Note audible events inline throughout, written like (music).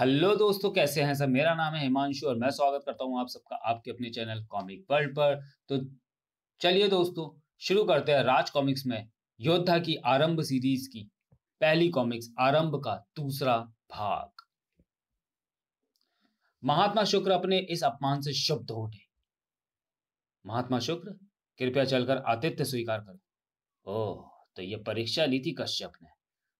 hello दोस्तों कैसे हैं सर मेरा नाम है हिमांशु और मैं स्वागत करता हूं आप सबका आपके अपने चैनल कॉमिक वर्ल्ड पर तो चलिए दोस्तों शुरू करते हैं राज कॉमिक्स में योद्धा की आरंभ सीरीज की पहली कॉमिक्स आरंभ का दूसरा भाग महात्मा शुक्र अपने इस अपमान से हो उठे महात्मा शुक्र कृपया चलकर आतिथ्य स्वीकार करो ओह तो यह परीक्षा ली थी कश्यप ने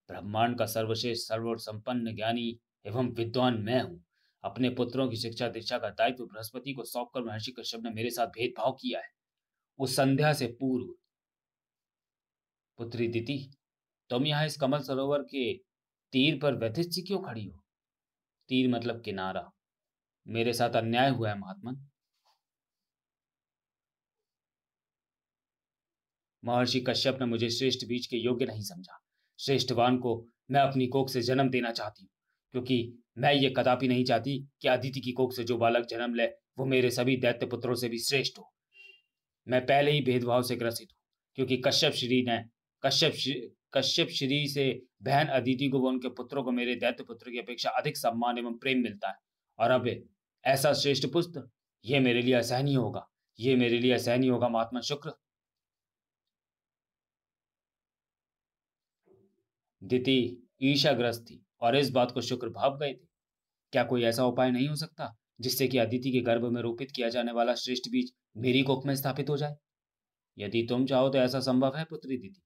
ब्रह्मांड का सर्वश्रेष्ठ सर्व संपन्न ज्ञानी एवं विद्वान मैं हूँ अपने पुत्रों की शिक्षा दीक्षा का दायित्व बृहस्पति को सौंपकर महर्षि कश्यप ने मेरे साथ भेदभाव किया है उस संध्या से पूर्व पुत्री दिति तुम यहां इस कमल सरोवर के तीर पर व्यथित सी क्यों खड़ी हो तीर मतलब किनारा मेरे साथ अन्याय हुआ है महात्मन महर्षि कश्यप ने मुझे श्रेष्ठ बीज के योग्य नहीं समझा श्रेष्ठवान को मैं अपनी कोख से जन्म देना चाहती हूँ क्योंकि मैं ये कदापि नहीं चाहती कि अदिति की कोख से जो बालक जन्म ले वो मेरे सभी दैत्य पुत्रों से भी श्रेष्ठ हो मैं पहले ही भेदभाव से ग्रसित हूँ क्योंकि कश्यप श्री ने कश्यप कश्यप श्री से बहन अदिति को व उनके पुत्रों को मेरे दैत्य पुत्र की अपेक्षा अधिक सम्मान एवं प्रेम मिलता है और अब ऐसा श्रेष्ठ पुत्र ये मेरे लिए असहनीय होगा ये मेरे लिए असहनीय होगा महात्मा शुक्र दिति ईशाग्रस्त थी और इस बात को शुक्र भाप गए थे क्या कोई ऐसा उपाय नहीं हो सकता जिससे कि अदिति के गर्भ में रोपित किया जाने वाला श्रेष्ठ बीज मेरी कोख में स्थापित हो जाए यदि तुम चाहो तो ऐसा संभव है पुत्री दीदी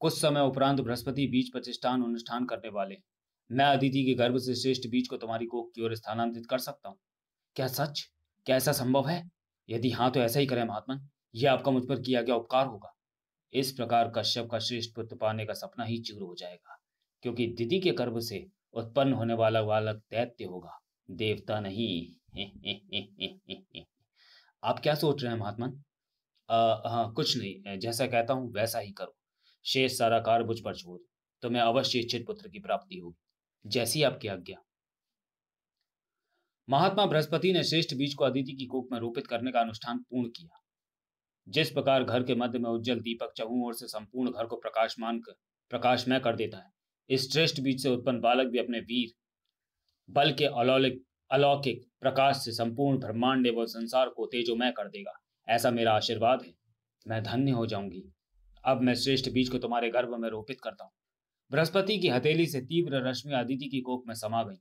कुछ समय उपरांत बृहस्पति बीज प्रतिष्ठान अनुष्ठान करने वाले मैं अदिति के गर्भ से श्रेष्ठ बीज को तुम्हारी कोख की ओर स्थानांतरित कर सकता हूँ क्या सच क्या ऐसा संभव है यदि हाँ तो ऐसा ही करें महात्मन यह आपका मुझ पर किया गया उपकार होगा इस प्रकार कश्यप का श्रेष्ठ पुत्र पाने का सपना ही चूर हो जाएगा क्योंकि दीदी के गर्भ से उत्पन्न होने वाला बालक दैत्य होगा देवता नहीं (laughs) आप क्या सोच रहे हैं महात्मा हाँ कुछ नहीं जैसा कहता हूँ वैसा ही करो शेष सारा कार्य मुझ पर छोड़ दो तो मैं अवश्य इच्छित पुत्र की प्राप्ति होगी जैसी आपकी आज्ञा महात्मा बृहस्पति ने श्रेष्ठ बीज को अदिति की कोख में रोपित करने का अनुष्ठान पूर्ण किया जिस प्रकार घर के मध्य में उज्जवल दीपक चहु ओर से संपूर्ण घर को प्रकाशमान कर प्रकाशमय कर देता है इस श्रेष्ठ बीज से उत्पन्न बालक भी अपने वीर बल के अलौलिक अलौकिक प्रकाश से संपूर्ण ब्रह्मांड एवं संसार को तेजोमय कर देगा ऐसा मेरा आशीर्वाद है मैं धन्य हो जाऊंगी अब मैं श्रेष्ठ बीज को तुम्हारे गर्भ में रोपित करता हूँ बृहस्पति की हथेली से तीव्र रश्मि अदिति की कोप में समा गई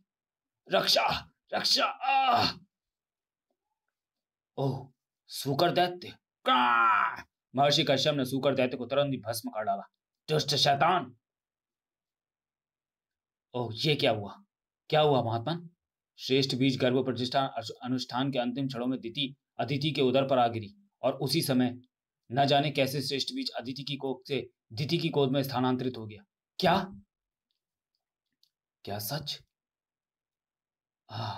रक्षा रक्षा ओह सुकर दैत्य महर्षि कश्यप ने सुकर दैत्य को तुरंत ही भस्म कर डाला दुष्ट शैतान ओह ये क्या हुआ क्या हुआ महात्मा श्रेष्ठ बीज गर्भ प्रतिष्ठा अनुष्ठान के अंतिम क्षणों में दिति अदिति के उदर पर आ गिरी और उसी समय न जाने कैसे श्रेष्ठ बीज अदिति की कोख से दिति की कोद में स्थानांतरित हो गया क्या क्या सच हाँ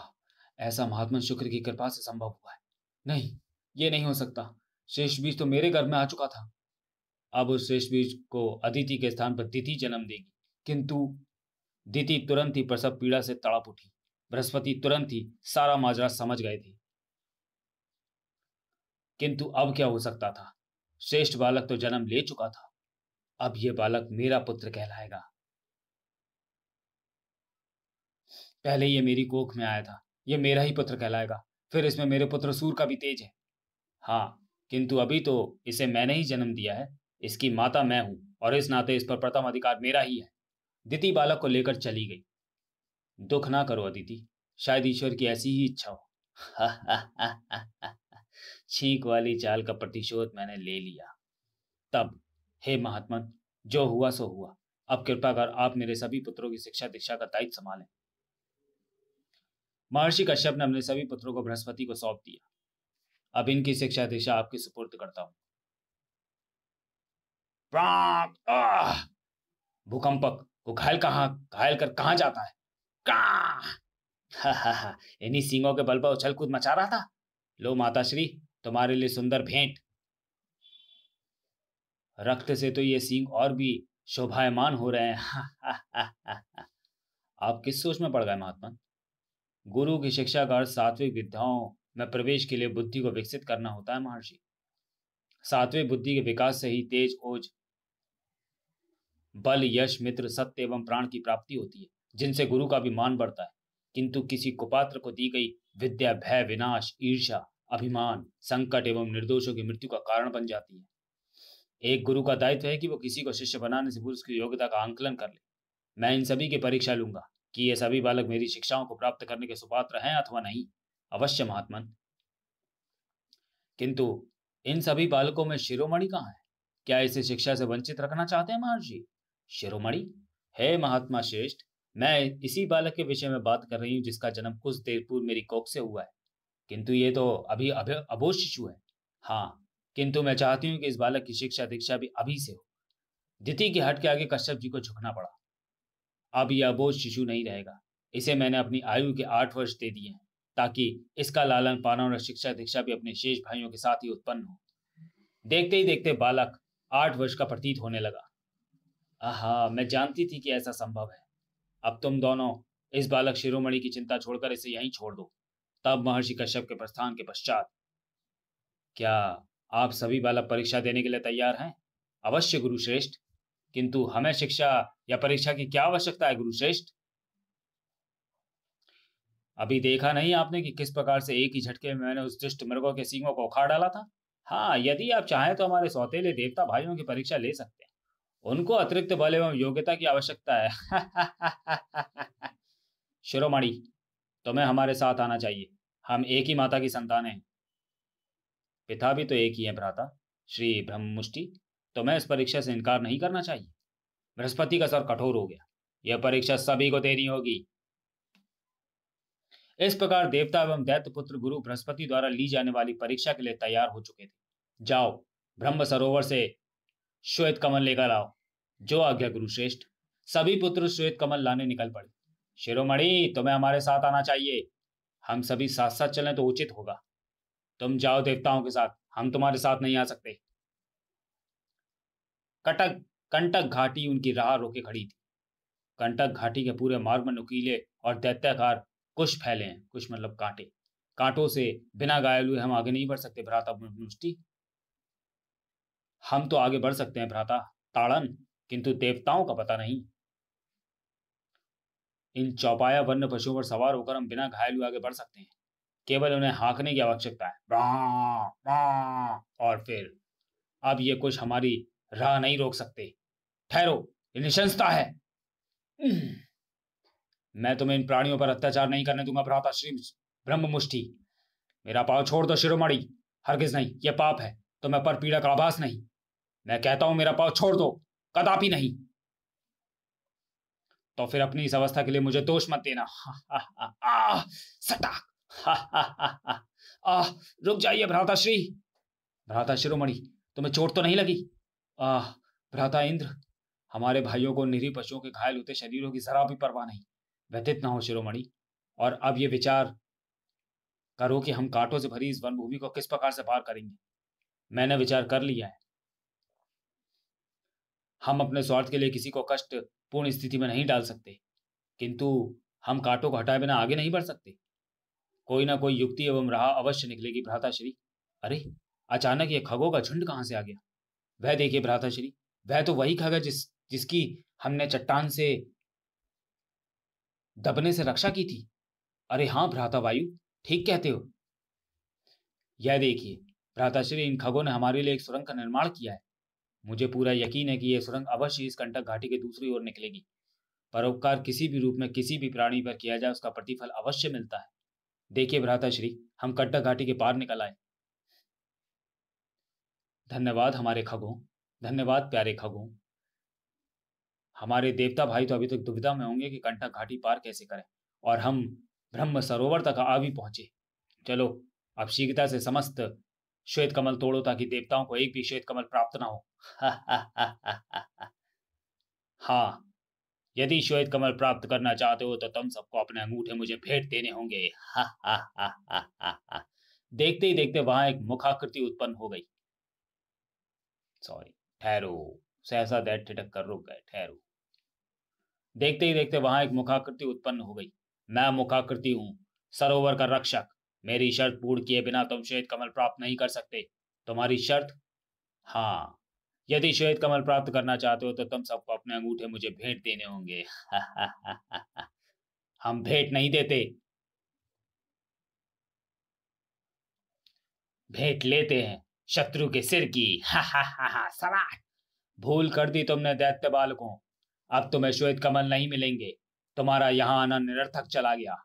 ऐसा महात्मा शुक्र की कृपा से संभव हुआ है नहीं ये नहीं हो सकता श्रेष्ठ बीज तो मेरे घर में आ चुका था अब उस श्रेष्ठ बीज को अदिति के स्थान पर दिति जन्म देगी किंतु दीति तुरंत ही प्रसव पीड़ा से तड़प उठी बृहस्पति तुरंत ही सारा माजरा समझ गए थे किंतु अब क्या हो सकता था श्रेष्ठ बालक तो जन्म ले चुका था अब यह बालक मेरा पुत्र कहलाएगा पहले ये मेरी कोख में आया था ये मेरा ही पुत्र कहलाएगा फिर इसमें मेरे पुत्र सूर का भी तेज है हाँ किंतु अभी तो इसे मैंने ही जन्म दिया है इसकी माता मैं हूं और इस नाते इस पर प्रथम अधिकार मेरा ही है दिति बालक को लेकर चली गई दुख ना करो अदिति शायद ईश्वर की ऐसी ही इच्छा हो (laughs) छींक वाली चाल का प्रतिशोध मैंने ले लिया तब हे महात्मन जो हुआ सो हुआ अब कृपा कर आप मेरे सभी पुत्रों की शिक्षा दीक्षा का दायित्व संभालें महर्षि कश्यप ने अपने सभी पुत्रों को बृहस्पति को सौंप दिया अब इनकी शिक्षा दीक्षा आपके सुपुर्द करता हूं भूकंपक वो घायल कहाँ घायल कर कहाँ जाता है कहा इन्हीं सिंगों के बल पर उछल कूद मचा रहा था लो माता श्री तुम्हारे लिए सुंदर भेंट रक्त से तो ये सींग और भी शोभायमान हो रहे हैं आप किस सोच में पड़ गए महात्मा गुरु की शिक्षा का अर्थ सात्विक विद्याओं में प्रवेश के लिए बुद्धि को विकसित करना होता है महर्षि सात्विक बुद्धि के विकास से ही तेज ओज बल यश मित्र सत्य एवं प्राण की प्राप्ति होती है जिनसे गुरु का भी मान बढ़ता है किंतु किसी कुपात्र को दी गई विद्या भय विनाश ईर्षा अभिमान संकट एवं निर्दोषों की मृत्यु का कारण बन जाती है एक गुरु का दायित्व है कि वो किसी को शिष्य बनाने से पूर्व उसकी योग्यता का आंकलन कर ले मैं इन सभी की परीक्षा लूंगा कि ये सभी बालक मेरी शिक्षाओं को प्राप्त करने के सुपात्र हैं अथवा नहीं अवश्य महात्मन किंतु इन सभी बालकों में शिरोमणि कहाँ है क्या इसे शिक्षा से वंचित रखना चाहते हैं महर्षि शिरोमणि हे महात्मा श्रेष्ठ मैं इसी बालक के विषय में बात कर रही हूँ जिसका जन्म कुछ देर पूर्व मेरी कोख से हुआ है किंतु ये तो अभी अबोध शिशु है हाँ किंतु मैं चाहती हूँ कि इस बालक की शिक्षा दीक्षा भी अभी से हो दिति के हट के आगे कश्यप जी को झुकना पड़ा अब यह अबोध शिशु नहीं रहेगा इसे मैंने अपनी आयु के आठ वर्ष दे दिए हैं ताकि इसका लालन पालन और शिक्षा दीक्षा भी अपने शेष भाइयों के साथ ही उत्पन्न हो देखते ही देखते बालक आठ वर्ष का प्रतीत होने लगा आहा मैं जानती थी कि ऐसा संभव है अब तुम दोनों इस बालक शिरोमणि की चिंता छोड़कर इसे यहीं छोड़ दो तब महर्षि कश्यप के प्रस्थान के पश्चात क्या आप सभी बालक परीक्षा देने के लिए तैयार हैं अवश्य गुरुश्रेष्ठ किंतु हमें शिक्षा या परीक्षा की क्या आवश्यकता है गुरुश्रेष्ठ अभी देखा नहीं आपने कि किस प्रकार से एक ही झटके में मैंने उस दुष्ट मृगों के सींगों को उखाड़ डाला था हाँ यदि आप चाहें तो हमारे सौतेले देवता भाइयों की परीक्षा ले सकते हैं उनको अतिरिक्त बल एवं योग्यता की आवश्यकता है (laughs) शिरोमणि तुम्हें हमारे साथ आना चाहिए हम एक ही माता की संतान हैं पिता भी तो एक ही है भ्राता श्री ब्रह्ममुष्टि तुम्हें इस परीक्षा से इनकार नहीं करना चाहिए बृहस्पति का सर कठोर हो गया यह परीक्षा सभी को देनी होगी इस प्रकार देवता एवं दैत्य पुत्र गुरु बृहस्पति द्वारा ली जाने वाली परीक्षा के लिए तैयार हो चुके थे जाओ ब्रह्म सरोवर से श्वेत कमल लेकर आओ जो आज्ञा गुरु श्रेष्ठ सभी पुत्र श्वेत कमल लाने निकल पड़े शिरोमणि तुम्हें हमारे साथ आना चाहिए हम सभी साथ साथ चलें तो उचित होगा तुम जाओ देवताओं के साथ हम तुम्हारे साथ नहीं आ सकते कटक कंटक घाटी उनकी राह रोके खड़ी थी कंटक घाटी के पूरे मार्ग में नुकीले और दैत्याकार कुछ फैले हैं कुछ मतलब कांटे कांटों से बिना घायल हुए हम आगे नहीं बढ़ सकते भ्राता हम तो आगे बढ़ सकते हैं भ्राता ताड़न किंतु देवताओं का पता नहीं इन चौपाया वन्य पशुओं पर सवार होकर हम बिना घायल हुए आगे बढ़ सकते हैं केवल उन्हें हाँकने की आवश्यकता है और फिर अब ये कुछ हमारी राह नहीं रोक सकते ठहरो निशंसता है मैं तुम्हें इन प्राणियों पर अत्याचार नहीं करने दूंगा भ्राता श्री ब्रह्म मुष्टि मेरा पाव छोड़ दो शिरोमणि हरगिज नहीं यह पाप है तो मैं पर पीड़ा का आभास नहीं मैं कहता हूं मेरा पाव छोड़ दो कदापि नहीं तो फिर अपनी इस अवस्था के लिए मुझे दोष मत देना हा आह रुक जाइए भ्राताश्री भ्राता शिरोमणि तुम्हें चोट तो नहीं लगी आह भ्राता इंद्र हमारे भाइयों को निरी पशुओं के घायल होते शरीरों की जरा भी परवाह नहीं व्यतीत ना हो शिरोमणि और अब ये विचार करो कि हम कांटों से भरी इस वन भूमि को किस प्रकार से पार करेंगे मैंने विचार कर लिया है हम अपने स्वार्थ के लिए किसी को कष्ट पूर्ण स्थिति में नहीं डाल सकते किंतु हम कांटों को हटाए बिना आगे नहीं बढ़ सकते कोई ना कोई युक्ति एवं राह अवश्य निकलेगी भ्राता श्री अरे अचानक ये खगों का झुंड कहाँ से आ गया वह देखिए श्री वह तो वही खग है जिस जिसकी हमने चट्टान से दबने से रक्षा की थी अरे हाँ भ्राता वायु ठीक कहते हो यह देखिए भ्राता श्री इन खगों ने हमारे लिए एक सुरंग का निर्माण किया है मुझे पूरा यकीन है कि यह सुरंग अवश्य इस कंटक घाटी के दूसरी ओर निकलेगी परोपकार किसी भी रूप में किसी भी प्राणी पर किया जाए उसका प्रतिफल अवश्य मिलता है देखिए भ्राता श्री हम कंटक घाटी के पार निकल आए धन्यवाद हमारे खगों धन्यवाद प्यारे खगों हमारे देवता भाई तो अभी तक दुविधा में होंगे कि कंटक घाटी पार कैसे करें और हम ब्रह्म सरोवर तक आ भी पहुंचे चलो अब शीघ्रता से समस्त श्वेत कमल तोड़ो ताकि देवताओं को एक भी श्वेत कमल प्राप्त ना हो (laughs) हाँ यदि श्वेत कमल प्राप्त करना चाहते हो तो तुम सबको अपने अंगूठे मुझे भेंट देने होंगे हा (laughs) हा देखते ही देखते वहां एक मुखाकृति उत्पन्न हो गई सॉरी ठहरो सहसा दैट ठिटक कर रुक गए ठहरो देखते ही देखते वहां एक मुखाकृति उत्पन्न हो गई मैं मुखाकृति हूं सरोवर का रक्षक मेरी शर्त पूर्ण किए बिना तुम श्वेत कमल प्राप्त नहीं कर सकते तुम्हारी शर्त हाँ यदि श्वेत कमल प्राप्त करना चाहते हो तो तुम सबको अपने अंगूठे मुझे भेंट देने होंगे (laughs) हम भेंट नहीं देते भेंट लेते हैं शत्रु के सिर की हा हा हा सलाह भूल कर दी तुमने दैत्य बालकों अब तुम्हें श्वेत कमल नहीं मिलेंगे तुम्हारा यहाँ आना निरर्थक चला गया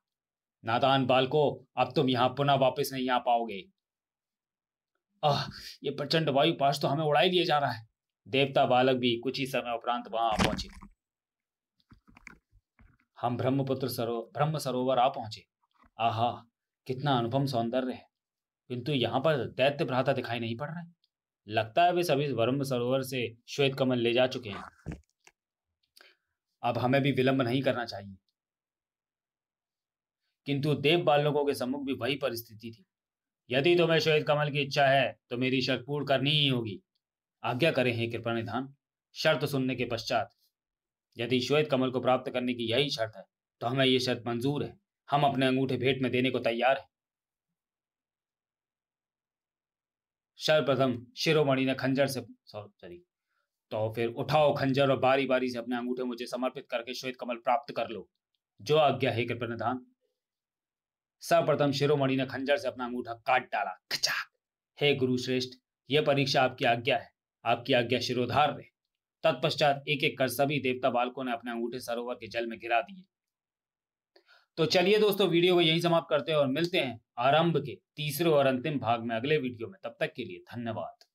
नादान बालको अब तुम यहाँ पुनः वापस नहीं आ पाओगे आह ये प्रचंड वायु पास तो हमें उड़ाई लिए जा रहा है देवता बालक भी कुछ ही समय उपरांत वहां पहुंचे हम ब्रह्मपुत्र सरो ब्रह्म सरोवर आ पहुंचे आहा कितना अनुपम सौंदर्य है किंतु यहाँ पर दैत्य भ्राता दिखाई नहीं पड़ रहा लगता है वे सभी ब्रह्म सरोवर से श्वेत कमल ले जा चुके हैं अब हमें भी विलंब नहीं करना चाहिए किंतु देव बालकों के सम्मुख भी वही परिस्थिति थी यदि तुम्हें तो कमल की इच्छा है तो मेरी शर्त पूर्ण करनी ही होगी आज्ञा करें हे कृपा निधान शर्त सुनने के पश्चात यदि श्वेत कमल को प्राप्त करने की यही शर्त है तो हमें यह शर्त मंजूर है हम अपने अंगूठे भेंट में देने को तैयार हैं सर्वप्रथम शिरोमणि ने खंजर से सॉरी तो फिर उठाओ खंजर और बारी बारी से अपने अंगूठे मुझे समर्पित करके श्वेत कमल प्राप्त कर लो जो आज्ञा है कृपा निधान सर्वप्रथम शिरोमणि ने खंजर से अपना अंगूठा काट डाला खचाक हे गुरु श्रेष्ठ ये परीक्षा आपकी आज्ञा है आपकी आज्ञा शिरोधार रहे तत्पश्चात एक एक कर सभी देवता बालकों ने अपने अंगूठे सरोवर के जल में गिरा दिए तो चलिए दोस्तों वीडियो को यही समाप्त करते हैं और मिलते हैं आरंभ के तीसरे और अंतिम भाग में अगले वीडियो में तब तक के लिए धन्यवाद